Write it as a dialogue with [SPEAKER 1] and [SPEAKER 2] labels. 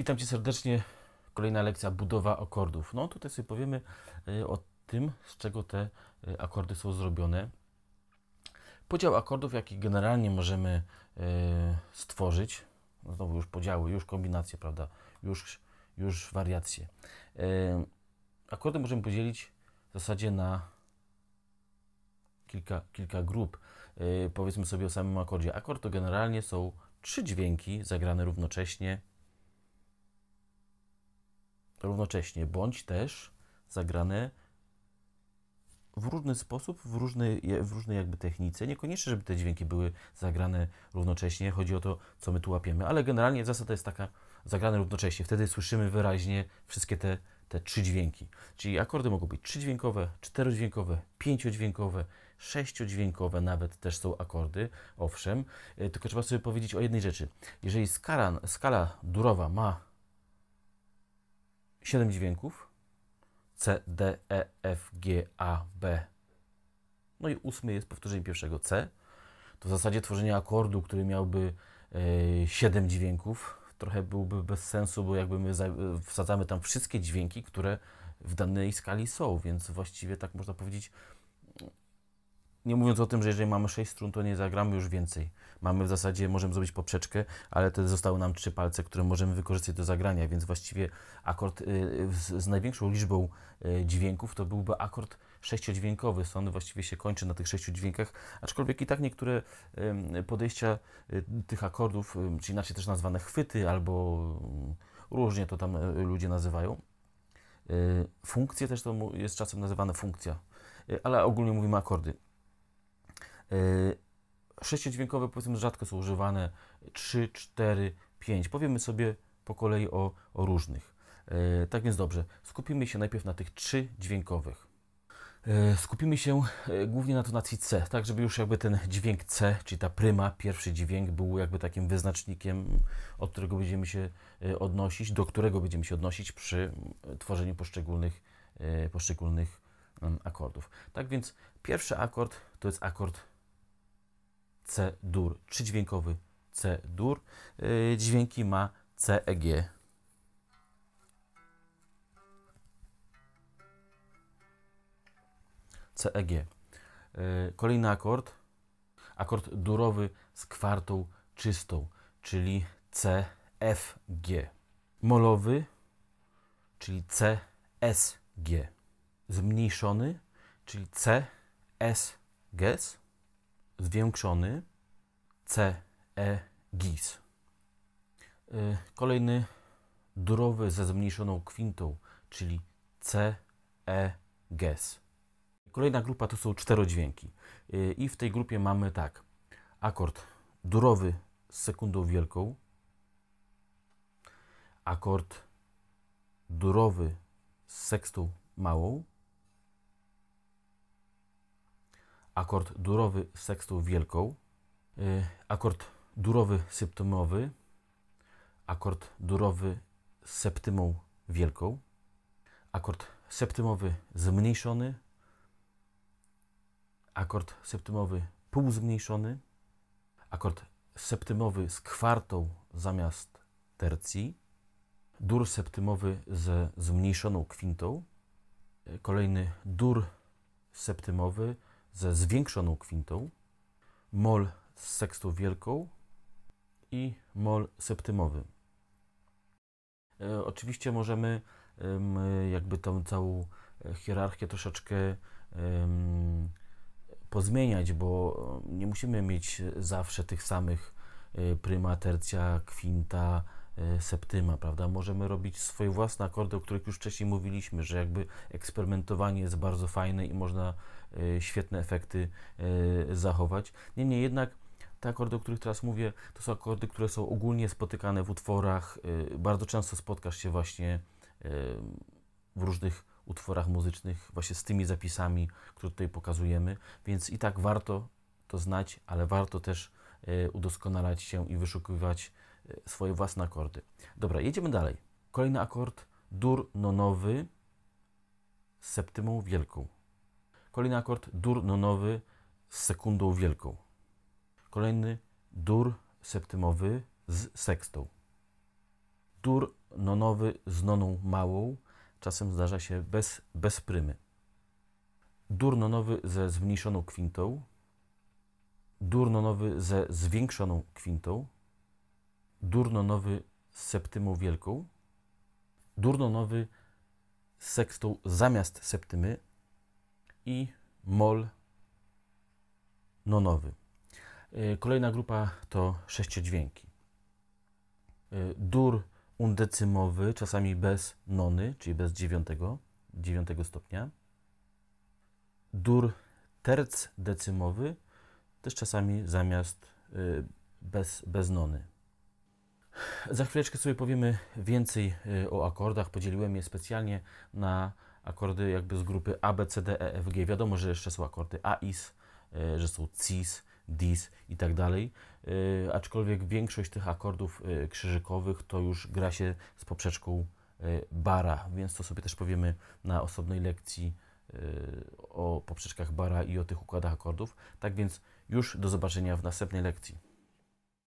[SPEAKER 1] Witam Cię serdecznie. Kolejna lekcja budowa akordów. No tutaj sobie powiemy y, o tym, z czego te y, akordy są zrobione. Podział akordów, jaki generalnie możemy y, stworzyć. No znowu już podziały, już kombinacje, prawda? Już, już wariacje. Akordy możemy podzielić w zasadzie na kilka, kilka grup. Powiedzmy sobie o samym akordzie. Akord to generalnie są trzy dźwięki zagrane równocześnie równocześnie, bądź też zagrane w różny sposób, w różnej, w różnej jakby technice. Niekoniecznie, żeby te dźwięki były zagrane równocześnie. Chodzi o to, co my tu łapiemy, ale generalnie zasada jest taka, zagrane równocześnie. Wtedy słyszymy wyraźnie wszystkie te, te trzy dźwięki. Czyli akordy mogą być trzydźwiękowe, czterodźwiękowe, pięciodźwiękowe, sześciodźwiękowe nawet też są akordy, owszem. E, tylko trzeba sobie powiedzieć o jednej rzeczy. Jeżeli skala, skala durowa ma 7 dźwięków. C, D, E, F, G, A, B. No i ósmy jest powtórzeniem pierwszego C. To w zasadzie tworzenie akordu, który miałby 7 e, dźwięków, trochę byłby bez sensu, bo jakby my e, wsadzamy tam wszystkie dźwięki, które w danej skali są, więc właściwie tak można powiedzieć, nie mówiąc o tym, że jeżeli mamy 6 strun, to nie zagramy już więcej. Mamy w zasadzie, możemy zrobić poprzeczkę, ale te zostały nam trzy palce, które możemy wykorzystać do zagrania, więc właściwie akord y, y, z, największą liczbą y, dźwięków to byłby akord sześciodźwiękowy. Stąd właściwie się kończy na tych sześciu dźwiękach, aczkolwiek i tak niektóre podejścia tych akordów, czy inaczej też nazwane chwyty albo mm, różnie to tam ludzie nazywają. Funkcje też to jest czasem nazywane funkcja, ale ogólnie mówimy akordy. Y, sześciodźwiękowe powiedzmy rzadko są używane. 3, 4, 5. Powiemy sobie po kolei o, o różnych. Y, tak więc dobrze, skupimy się najpierw na tych trzy dźwiękowych. Y, skupimy się głównie na tonacji C, tak żeby już jakby ten dźwięk C, czyli ta pryma, pierwszy dźwięk był jakby takim wyznacznikiem, od którego będziemy się odnosić, do którego będziemy się odnosić przy tworzeniu poszczególnych, poszczególnych mm, akordów. Tak więc pierwszy akord to jest akord C-dur, trzydźwiękowy C-dur. Y, dźwięki ma CEG. G e y, Kolejny akord, akord durowy z kwartą czystą, czyli CFG. Molowy, czyli CSG. Zmniejszony, czyli CSGS zwiększony CEGIS. Y, kolejny durowy ze zmniejszoną kwintą, czyli CEGES. Kolejna grupa to są czterodźwięki. Y, I w tej grupie mamy tak: akord durowy z sekundą wielką, akord durowy z sekstą małą, akord durowy z sekstą wielką, y, akord durowy septymowy, akord durowy z septymą wielką, akord septymowy zmniejszony, akord septymowy półzmniejszony, akord septymowy z kwartą zamiast tercji, dur septymowy ze zmniejszoną kwintą, y, kolejny dur septymowy ze zwiększoną kwintą, mol z sekstą wielką i mol septymowy. E, oczywiście możemy jakby tą całą e, hierarchię troszeczkę pozmieniać, bo nie musimy mieć zawsze tych samych e, prima, tercja, kwinta, E, septyma, prawda? Możemy robić swoje własne akordy, o których już wcześniej mówiliśmy, że jakby eksperymentowanie jest bardzo fajne i można e, świetne efekty e, zachować. Niemniej jednak te akordy, o których teraz mówię, to są akordy, które są ogólnie spotykane w utworach. Bardzo często spotkasz się właśnie w różnych utworach muzycznych, właśnie z tymi zapisami, które tutaj pokazujemy, więc i tak warto to znać, ale warto też udoskonalać się i wyszukiwać swoje własne akordy. Dobra, jedziemy dalej. Kolejny akord dur nonowy z septymą wielką. Kolejny akord dur nonowy z sekundą wielką. Kolejny dur septymowy z sekstą. Dur nonowy z noną małą, czasem zdarza się bez, bez prymy. Dur nonowy ze zmniejszoną kwintą. Dur nonowy ze zwiększoną kwintą. Durnonowy z Septymą Wielką, Durnonowy z sekstą zamiast Septymy i Mol Nonowy. E, kolejna grupa to sześciodźwięki. E, dur undecymowy, czasami bez nony, czyli bez dziewiątego, dziewiątego stopnia. Dur terc decymowy też czasami zamiast e, bez, bez nony. Za chwileczkę sobie powiemy więcej y, o akordach. Podzieliłem je specjalnie na akordy jakby z grupy A, B, C, D, E, F, G. Wiadomo, że jeszcze są akordy A, IS, y, że są CIS, DIS i tak dalej. Y, aczkolwiek większość tych akordów krzyżykowych to już gra się z poprzeczką bara, więc to sobie też powiemy na osobnej lekcji o poprzeczkach bara i o tych układach akordów. Tak więc już do zobaczenia w następnej lekcji.